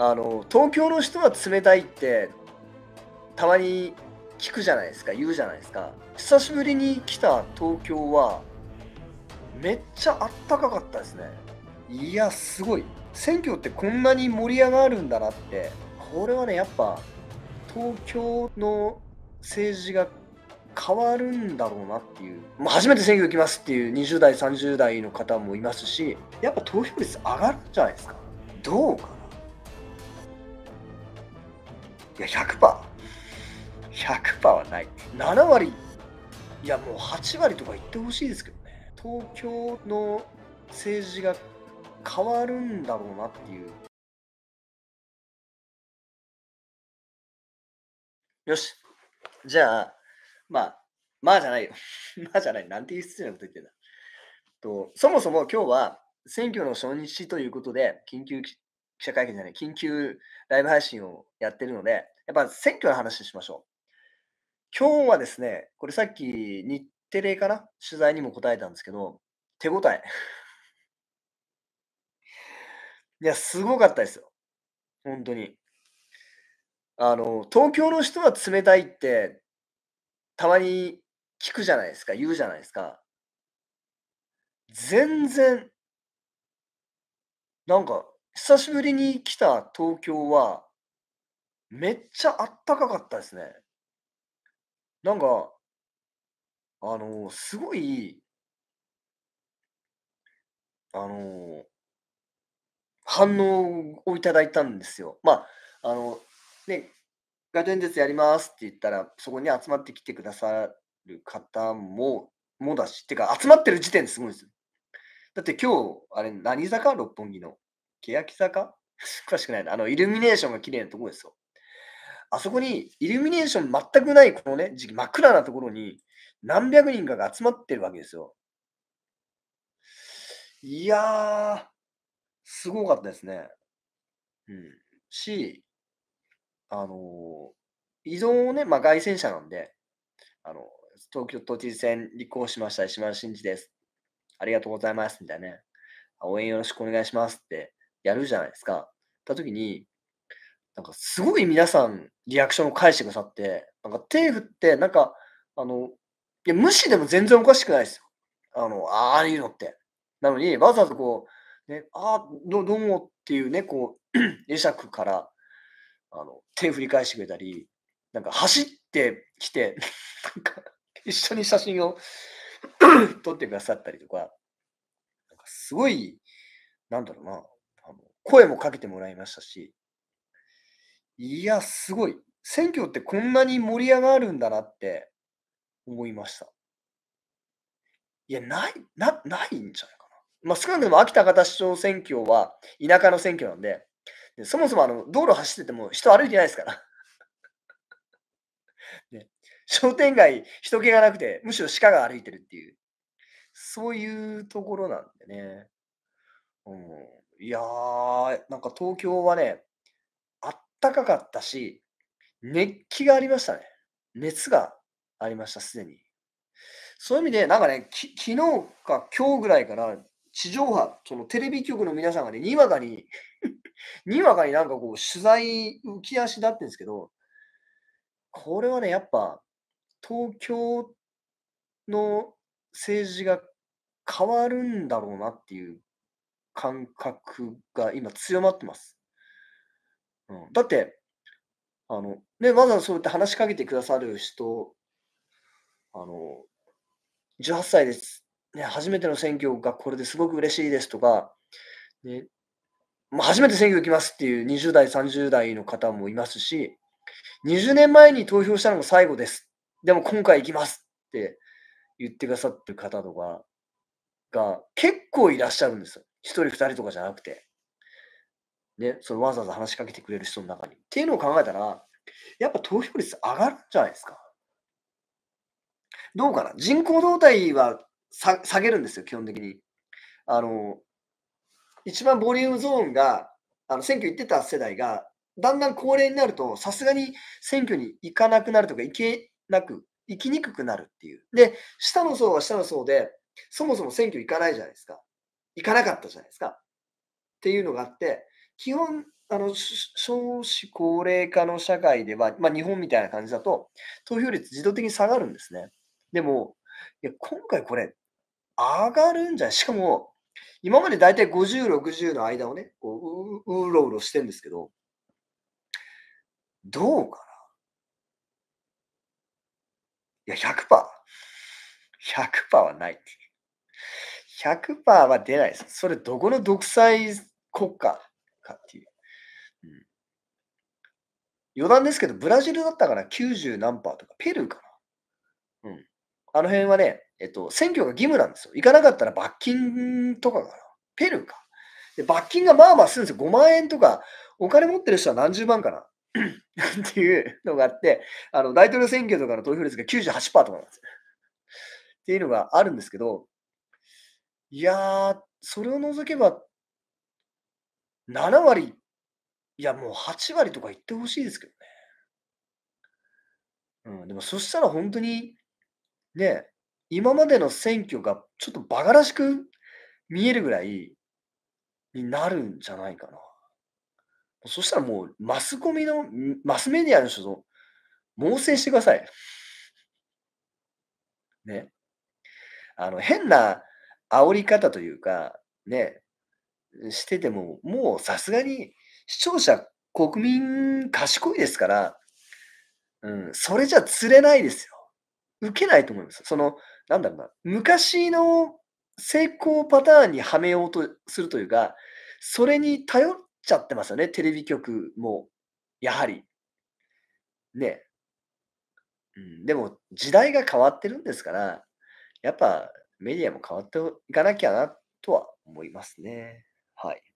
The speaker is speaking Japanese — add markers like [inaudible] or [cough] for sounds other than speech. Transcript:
あの東京の人は冷たいってたまに聞くじゃないですか言うじゃないですか久しぶりに来た東京はめっちゃあったかかったですねいやすごい選挙ってこんなに盛り上がるんだなってこれはねやっぱ東京の政治が変わるんだろうなっていう、もう初めて選挙行きますっていう20代30代の方もいますしやっぱ投票率上がるんじゃないですかどうかいや100%、100%はない。7割、いやもう8割とか言ってほしいですけどね。東京の政治が変わるんだろうなっていう。よし。じゃあ、まあ、まあじゃないよ。[laughs] まあじゃない。なんていう失礼なこと言ってんだ。とそもそも今日は選挙の初日ということで、緊急記者会見じゃない、緊急ライブ配信をやってるので、やっぱ選挙の話しましょう。今日はですね、これさっき日テレかな取材にも答えたんですけど、手応え。[laughs] いや、すごかったですよ。本当に。あの、東京の人は冷たいって、たまに聞くじゃないですか、言うじゃないですか。全然、なんか、久しぶりに来た東京は、めっちゃあったかかったですね。なんか、あの、すごい、あの、反応をいただいたんですよ。まあ、あの、ね、街頭演説やりますって言ったら、そこに集まってきてくださる方も、もだし、ってか、集まってる時点ですごいですよ。だって今日、あれ、何坂六本木の。欅坂 [laughs] 詳しくないな。あの、イルミネーションが綺麗なところですよ。あそこに、イルミネーション全くないこのね、時期、真っ暗なところに、何百人かが集まってるわけですよ。いやー、すごかったですね。うん。し、あのー、移動をね、まあ、外戦車なんで、あの、東京都知事選立候補しました、石丸真二です。ありがとうございます、みたいなね。応援よろしくお願いしますってやるじゃないですか。た時に、なんかすごい皆さんリアクションを返してくださって、なんか手振って、なんか、あの、いや、無視でも全然おかしくないですよ。あの、ああいうのって。なのに、わざわざこう、ね、ああ、どどうもっていうね、こう、[clears throat] 会釈から、あの、手振り返してくれたり、なんか走ってきて、なんか、一緒に写真を [clears throat] 撮ってくださったりとか、なんかすごい、なんだろうな、声もかけてもらいましたし、いや、すごい。選挙ってこんなに盛り上がるんだなって思いました。いや、ない、な、ないんじゃないかな。まあ、少なくとも秋田方市長選挙は田舎の選挙なんで、でそもそもあの道路走ってても人歩いてないですから。[laughs] ね、商店街、人気がなくて、むしろ鹿が歩いてるっていう、そういうところなんでね。うんいやー、なんか東京はね、あったかかったし、熱気がありましたね。熱がありました、すでに。そういう意味で、なんかね、昨日か今日ぐらいから地上波、そのテレビ局の皆さんがね、にわかに [laughs] にわかになんかこう、取材浮き足だってんですけど、これはね、やっぱ、東京の政治が変わるんだろうなっていう感覚が今強まってます。うん、だって、あの、ね、わざわざそうやって話しかけてくださる人、あの、18歳です、ね、初めての選挙がこれですごく嬉しいですとか、ね、もう初めて選挙行きますっていう20代、30代の方もいますし、20年前に投票したのが最後です。でも今回行きますって言ってくださってる方とかが結構いらっしゃるんですよ。一人二人とかじゃなくて、ね、そのわざわざ話しかけてくれる人の中に。っていうのを考えたら、やっぱ投票率上がるんじゃないですか。どうかな人口動態は下げるんですよ、基本的に。あの、一番ボリュームゾーンが、あの選挙行ってた世代が、だんだん高齢になると、さすがに選挙に行かなくなるとか、行けなく、行きにくくなるっていう。で、下の層は下の層で、そもそも選挙行かないじゃないですか。行かなかったじゃないですか。っていうのがあって、基本、あの少子高齢化の社会では、まあ、日本みたいな感じだと、投票率自動的に下がるんですね。でも、いや今回これ、上がるんじゃないしかも、今まで大体50、60の間をね、こううろうろしてるんですけど、どうかないや、100%。100%はないっていう。100%は出ないです。それ、どこの独裁国家かっていう。余談ですけど、ブラジルだったから ?90 何パーとか、ペルーかなうん。あの辺はね、えっと、選挙が義務なんですよ。行かなかったら罰金とかかな。ペルーか。で、罰金がまあまあするんですよ。5万円とか、お金持ってる人は何十万かな。[clears throat] っていうのがあって、あの大統領選挙とかの投票率が98%とかなんですよ。っていうのがあるんですけど、いや、それを除けば7割、いや、もう8割とか言ってほしいですけどね。うん、でもそしたら本当に、ね、今までの選挙がちょっと馬鹿らしく見えるぐらいになるんじゃないかな。そしたらもうマスコミの、マスメディアの人と猛省してください。ね。あの、変な煽り方というか、ね、してても、もうさすがに視聴者、国民賢いですから、うん、それじゃ釣れないですよ。受けないと思います。その、なんだろうな、昔の成功パターンにはめようとするというか、それに頼っちゃってますよね、テレビ局も、やはり。ね。うん、でも、時代が変わってるんですから、やっぱメディアも変わっていかなきゃなとは思いますね。はい。